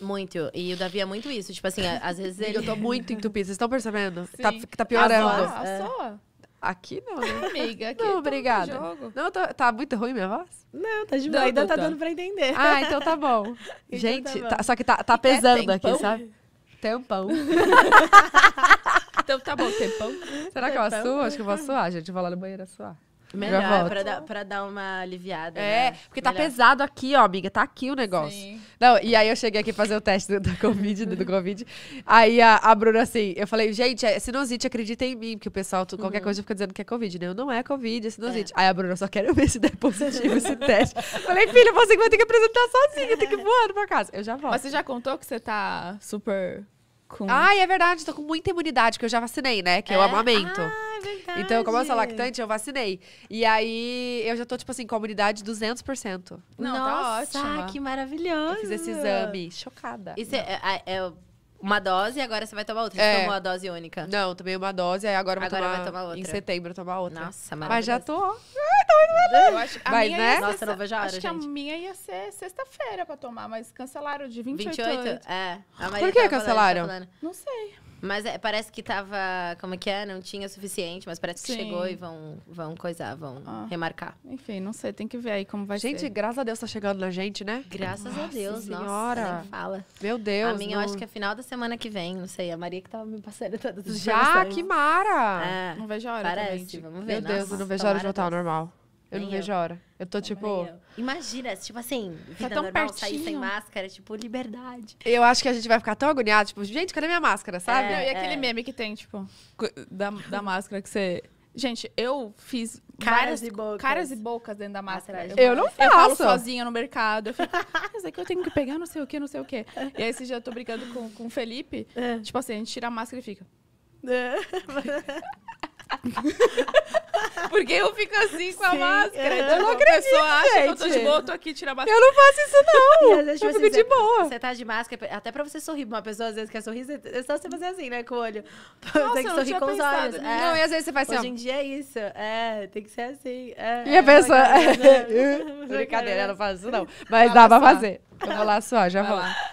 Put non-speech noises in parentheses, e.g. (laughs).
Muito. E o Davi é muito isso. Tipo assim, às vezes ele. Eu tô muito entupida, vocês estão percebendo? Tá, tá, piorando. Ah, ah, é. Aqui não, né? Amiga, aqui. Não, obrigada. Não, tá, tá, muito ruim minha voz? Não, tá de boa. Ainda tá, tá dando pra entender. Ah, então tá bom. (laughs) então tá Gente, tá bom. Tá, só que tá, tá pesando é aqui, sabe? Tempão. (laughs) então tá bom, tempão. Será tempão. que eu assuo? Acho que eu vou suar, gente. Eu vou lá no banheiro suar. Melhor, pra dar, pra dar uma aliviada. É, né? porque tá pesado aqui, ó, amiga. Tá aqui o negócio. Sim. Não, e aí eu cheguei aqui fazer o teste do, do Covid, do, do Covid. Aí a, a, Bruna, assim, eu falei, gente, é sinusite, acredita em mim, porque o pessoal, tu, qualquer uhum. coisa fica dizendo que é Covid, né? Eu não é Covid, é sinusite. É. Aí a Bruna, só quero ver se der positivo esse teste. falei, filha, você vai ter que apresentar sozinha, tem que é. voar pra casa. Eu já volto. Mas você já contou que você tá super com... Ah, é verdade, tô com muita imunidade, que eu já vacinei, né? Que é? eu é? amamento. Ah verdade. Então, como eu sou lactante, eu vacinei. E aí, eu já tô, tipo assim, comunidade 200%. Não, tá Nossa, tá ótima. que maravilhoso. Eu fiz esse exame. Chocada. Isso é, é, é, uma dose e agora você vai tomar outra. Você é. tomou a dose única? Não, tomei uma dose, e agora, agora tomar, vai tomar outra. Em setembro eu tomar outra. Nossa, maravilhoso. Mas já tô. Tá eu acho, a minha né? Nossa, não vejo a acho gente. que a minha ia ser sexta-feira pra tomar, mas cancelaram de 28. 28? É. A Por que tá cancelaram? Falando. Não sei. Mas é, parece que tava. Como é que é? Não tinha o suficiente, mas parece que chegou e vão, vão coisar, vão ah. remarcar. Enfim, não sei, tem que ver aí como vai gente, ser. Gente, graças a Deus tá chegando na gente, né? Graças nossa a Deus, senhora. nossa. Nem fala. Meu Deus. A minha, não... eu acho que é final da semana que vem, não sei. A Maria que tava me passando todas as Já, que mara! É, não vejo a hora. Parece, também. vamos ver. Meu nossa, Deus, eu não vejo a hora de voltar ao normal. Eu Nem não eu. vejo a hora. Eu tô tipo. Imagina, tipo assim, vida tá tão normal, pertinho. sair sem máscara, tipo, liberdade. Eu acho que a gente vai ficar tão agoniado, tipo, gente, cadê minha máscara, sabe? É, e é. aquele meme que tem, tipo, da, da máscara que você. Gente, eu fiz caras e bocas. Caras e bocas dentro da máscara. Eu, eu, não faço. Eu falo sozinha no mercado. Eu fico, ah, mas é que eu tenho que pegar não sei o que, não sei o que. E aí, esse dia eu tô brincando com, com o Felipe. É. Tipo assim, a gente tira a máscara e fica. É. (laughs) (laughs) Porque eu fico assim com a Sim, máscara. Eu tipo, não acredito, a pessoa acha gente. que eu tô de boa, eu tô aqui, tirando a máscara. Eu não faço isso, não. (laughs) eu tipo, fico de é boa. Você tá de máscara, até pra você sorrir. pra Uma pessoa às vezes quer sorrir, é só você fazer assim, né, com o olho. (laughs) Nossa, tem que sorrir com os olhos. É. Não, e às vezes você faz assim. Hoje em dia é isso. É, tem que ser assim. É, e a é, pessoa. Né? (laughs) brincadeira, ela não faço isso, não. Mas dá pra fazer. Eu vou lá só, já Vai vou. Lá.